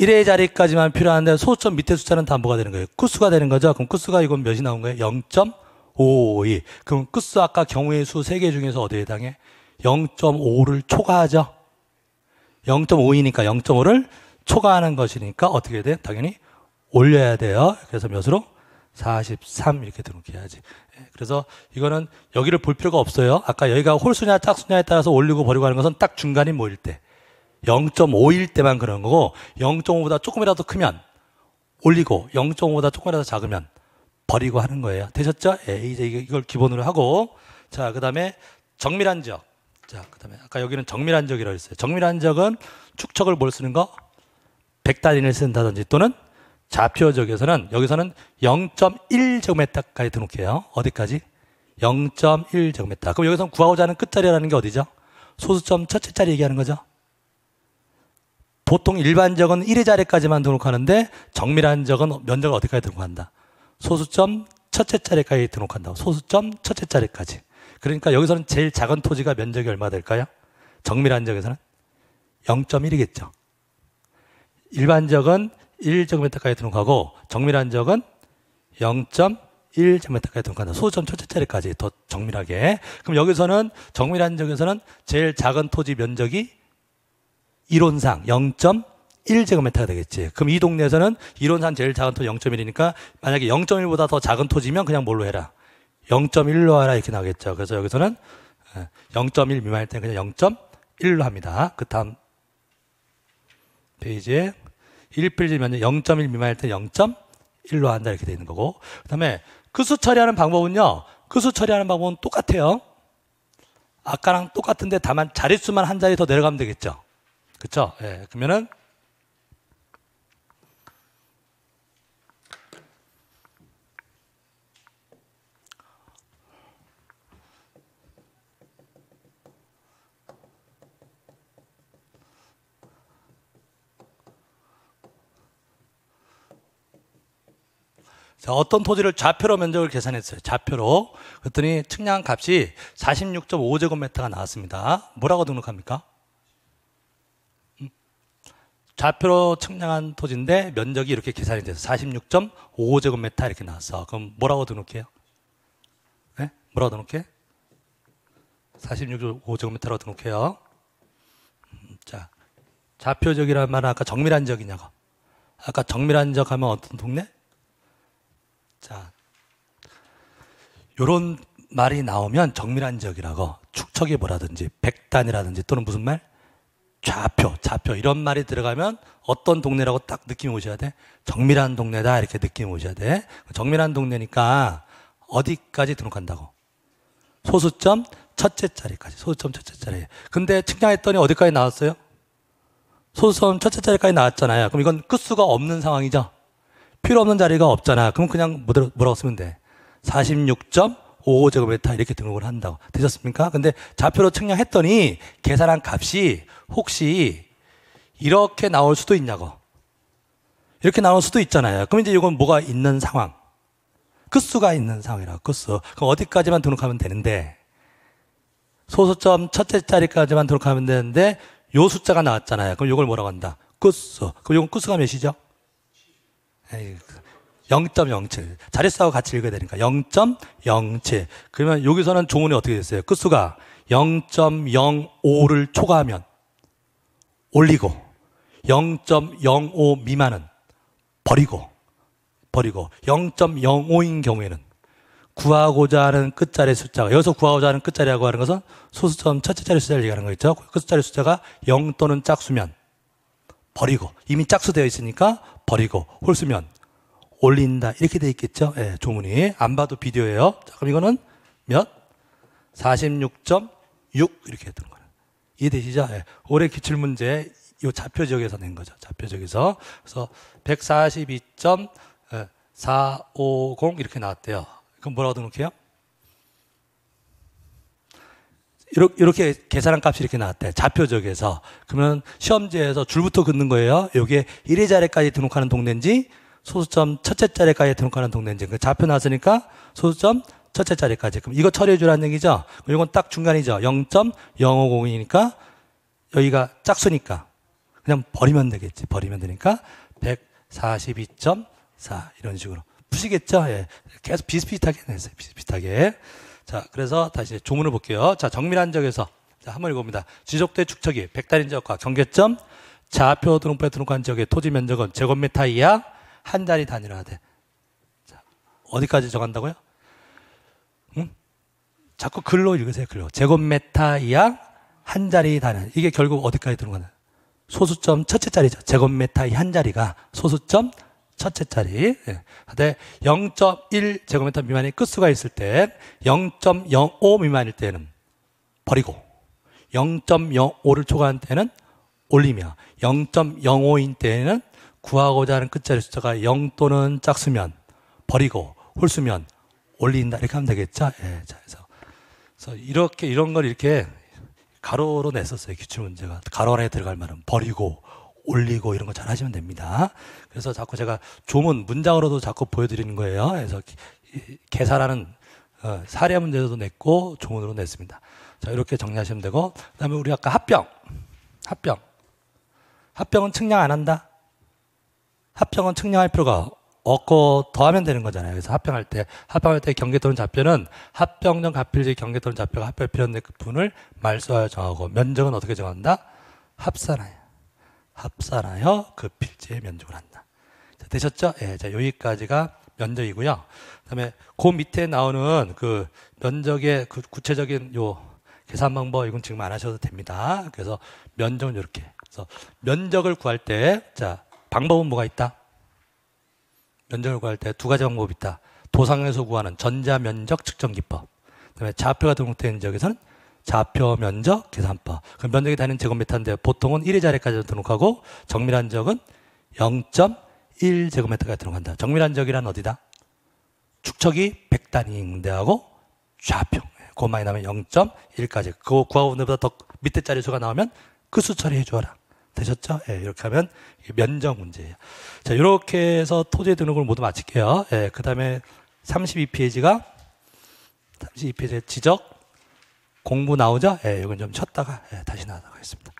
1의 자리까지만 필요한데 소수점 밑에 숫자는 담보가 되는 거예요. 끝수가 되는 거죠. 그럼 끝수가 이건 몇이 나온 거예요? 0.552. 그럼 끝수 아까 경우의 수 3개 중에서 어디에 해당해? 0.5를 초과하죠. 0.5이니까 0.5를 초과하는 것이니까 어떻게 돼? 당연히 올려야 돼요. 그래서 몇으로? 43 이렇게 등록해야지. 그래서 이거는 여기를 볼 필요가 없어요. 아까 여기가 홀수냐 짝수냐에 따라서 올리고 버리고 하는 것은 딱 중간이 모일 때. 0.5일 때만 그런 거고 0.5보다 조금이라도 크면 올리고 0.5보다 조금이라도 작으면 버리고 하는 거예요. 되셨죠? 예, 이제 이걸 기본으로 하고 자, 그다음에 정밀한 지역. 자, 그다음에 아까 여기는 정밀한 지역이라고 했어요. 정밀한 지역은 축척을 뭘 쓰는 거? 1 0 0단위를 쓴다든지 또는 좌표 적에서는 여기서는 0.1제곱미터까지 등록해요. 어디까지? 0.1제곱미터. 그럼 여기서 구하고자 하는 끝자리라는 게 어디죠? 소수점 첫째 자리 얘기하는 거죠. 보통 일반 적은 1의 자리까지만 등록하는데 정밀한 적은 면적을 어디까지 등록한다? 소수점 첫째 자리까지 등록한다고. 소수점 첫째 자리까지. 그러니까 여기서는 제일 작은 토지가 면적이 얼마 될까요? 정밀한 적에서는 0.1이겠죠. 일반 적은 1제곱미터까지 등록하고 정밀한 적은 0.1제곱미터까지 등록한다. 소점 초체짜리까지 더 정밀하게. 그럼 여기서는 정밀한 적에서는 제일 작은 토지 면적이 이론상 0.1제곱미터가 되겠지. 그럼 이 동네에서는 이론상 제일 작은 토지 0.1이니까 만약에 0.1보다 더 작은 토지면 그냥 뭘로 해라. 0.1로 하라 이렇게 나오겠죠. 그래서 여기서는 0.1 예, 미만일 때는 그냥 0.1로 합니다. 그 다음 페이지에 1필지면 0.1 미만일 때 0.1로 한다 이렇게 되는 거고 그 다음에 그 수 처리하는 방법은요 그 수 처리하는 방법은 똑같아요 아까랑 똑같은데 다만 자릿수만 한 자리 더 내려가면 되겠죠 그렇죠? 예, 그러면은 자, 어떤 토지를 좌표로 면적을 계산했어요. 좌표로. 그랬더니 측량 값이 46.5제곱미터가 나왔습니다. 뭐라고 등록합니까? 음? 좌표로 측량한 토지인데 면적이 이렇게 계산이 돼서 46.5제곱미터 이렇게 나왔어. 그럼 뭐라고 등록해요? 네? 뭐라고 등록해? 46.5제곱미터로 등록해요. 음, 자, 좌표적이란 말은 아까 정밀한 적이냐고. 아까 정밀한 적 하면 어떤 동네? 자, 요런 말이 나오면 정밀한 지역이라고 축척이 뭐라든지 백단이라든지 또는 무슨 말? 좌표, 좌표 이런 말이 들어가면 어떤 동네라고 딱느낌 오셔야 돼? 정밀한 동네다 이렇게 느낌 오셔야 돼. 정밀한 동네니까 어디까지 등록한다고? 소수점 첫째 자리까지. 소수점 첫째 자리. 근데 측량했더니 어디까지 나왔어요? 소수점 첫째 자리까지 나왔잖아요. 그럼 이건 끝수가 없는 상황이죠. 필요 없는 자리가 없잖아. 그럼 그냥 뭐라고 쓰면 돼. 46.55제곱미터 이렇게 등록을 한다고. 되셨습니까? 근데 좌표로 측량했더니 계산한 값이 혹시 이렇게 나올 수도 있냐고. 이렇게 나올 수도 있잖아요. 그럼 이제 이건 뭐가 있는 상황. 끝수가 있는 상황이라 끝수. 그럼 어디까지만 등록하면 되는데 소수점 첫째 자리까지만 등록하면 되는데 요 숫자가 나왔잖아요. 그럼 이걸 뭐라고 한다? 끝수. 그럼 이건 끝수가 몇이죠? 0.07. 그 자릿수하고 같이 읽어야 되니까 0.07. 그러면 여기서는 조문이 어떻게 됐어요? 끝수가 0.05를 초과하면 올리고 0.05 미만은 버리고 버리고 0.05인 경우에는 구하고자 하는 끝자리 숫자가 여기서 구하고자 하는 끝자리라고 하는 것은 소수점 첫째 자리 숫자를 얘기하는 거 있죠. 끝자리 숫자가 0 또는 짝수면 버리고 이미 짝수 되어 있으니까 버리고 홀수면 올린다 이렇게 돼 있겠죠? 예, 조문이 안 봐도 비디오예요. 자, 그럼 이거는 몇? 46.6 이렇게 했던 거예요. 이해되시죠? 예, 올해 기출 문제 요 좌표 지역에서 낸 거죠. 좌표 지역에서 그래서 142.450 예, 이렇게 나왔대요. 그럼 뭐라고 등록해요? 이렇게, 이렇게 계산한 값이 이렇게 나왔대. 좌표적에서. 그러면 시험지에서 줄부터 긋는 거예요. 요게 1회 자리까지 등록하는 동네인지 소수점 첫째 자리까지 등록하는 동네인지. 그 좌표 나왔으니까 소수점 첫째 자리까지. 그럼 이거 처리해 주라는 얘기죠. 이건 딱 중간이죠. 0.050이니까 여기가 짝수니까 그냥 버리면 되겠지. 버리면 되니까 142.4 이런 식으로. 푸시겠죠? 예. 계속 비슷비슷하게 내세요. 비슷비슷하게. 자, 그래서 다시 조문을 볼게요. 자, 정밀한 적에서. 자, 한번 읽어봅니다. 지적대 축척이 백달인 지역과 경계점, 좌표 드론프에 드론간 지역의 토지 면적은 제곱미터 이하 한 자리 단위로하되 자, 어디까지 정한다고요? 응? 자꾸 글로 읽으세요, 글로. 제곱미터 이하 한 자리 단위. 이게 결국 어디까지 들어가나요? 소수점 첫째 자리죠. 제곱미터 한 자리가 소수점 첫째 자리 예. 하되 0.1제곱미터 미만의 끝수가 있을 때 0.05 미만일 때는 버리고 0.05를 초과한 때는 올리며 0.05인 때에는 구하고자 하는 끝자리 숫자가 0 또는 짝수면 버리고 홀수면 올린다 이렇게 하면 되겠죠? 예, 자, 그래서, 그래서 이렇게 이런 걸 이렇게 가로로 냈었어요 기출 문제가 가로 안에 들어갈 말은 버리고 올리고 이런 거 잘 하시면 됩니다. 그래서 자꾸 제가 조문 문장으로도 자꾸 보여드리는 거예요. 그래서 계산하는 어, 사례 문제도 냈고 조문으로 냈습니다. 자 이렇게 정리하시면 되고 그다음에 우리 아까 합병, 합병, 합병은 측량 안 한다. 합병은 측량할 필요가 얻고 더하면 되는 거잖아요. 그래서 합병할 때 합병할 때 경계토론 좌표는 합병전 가필지 경계토론 좌표가 합병 필요한 부분을 말소하여 정하고 면적은 어떻게 정한다? 합산하여. 합산하여 그 필지에 면적을 한다. 자, 되셨죠? 예, 자, 여기까지가 면적이고요. 그다음에 그 밑에 나오는 그 면적의 그 구체적인 요 계산 방법 이건 지금 안 하셔도 됩니다. 그래서 면적은 이렇게. 그래서 면적을 구할 때 자, 방법은 뭐가 있다? 면적을 구할 때 두 가지 방법이 있다. 도상에서 구하는 전자 면적 측정 기법. 그다음에 좌표가 등록된 지역에서는 좌표 면적 계산법. 그럼 면적이 단위는 제곱미터인데 보통은 1의 자리까지 등록하고 정밀한 적은 0.1 제곱미터까지 등록한다. 정밀한 적이란 어디다? 축척이 100단위인데 하고 좌표. 고마이 나면 0.1까지. 그거 구하고 있는보다 더 밑에 자리 수가 나오면 그 수 처리해 줘라. 되셨죠? 예, 이렇게 하면 면적 문제예요. 자, 이렇게 해서 토지 등록을 모두 마칠게요. 예, 그 다음에 32페이지가 32페이지의 지적, 공부 나오자 예, 이건 좀 쳤다가 예, 다시 나가겠습니다.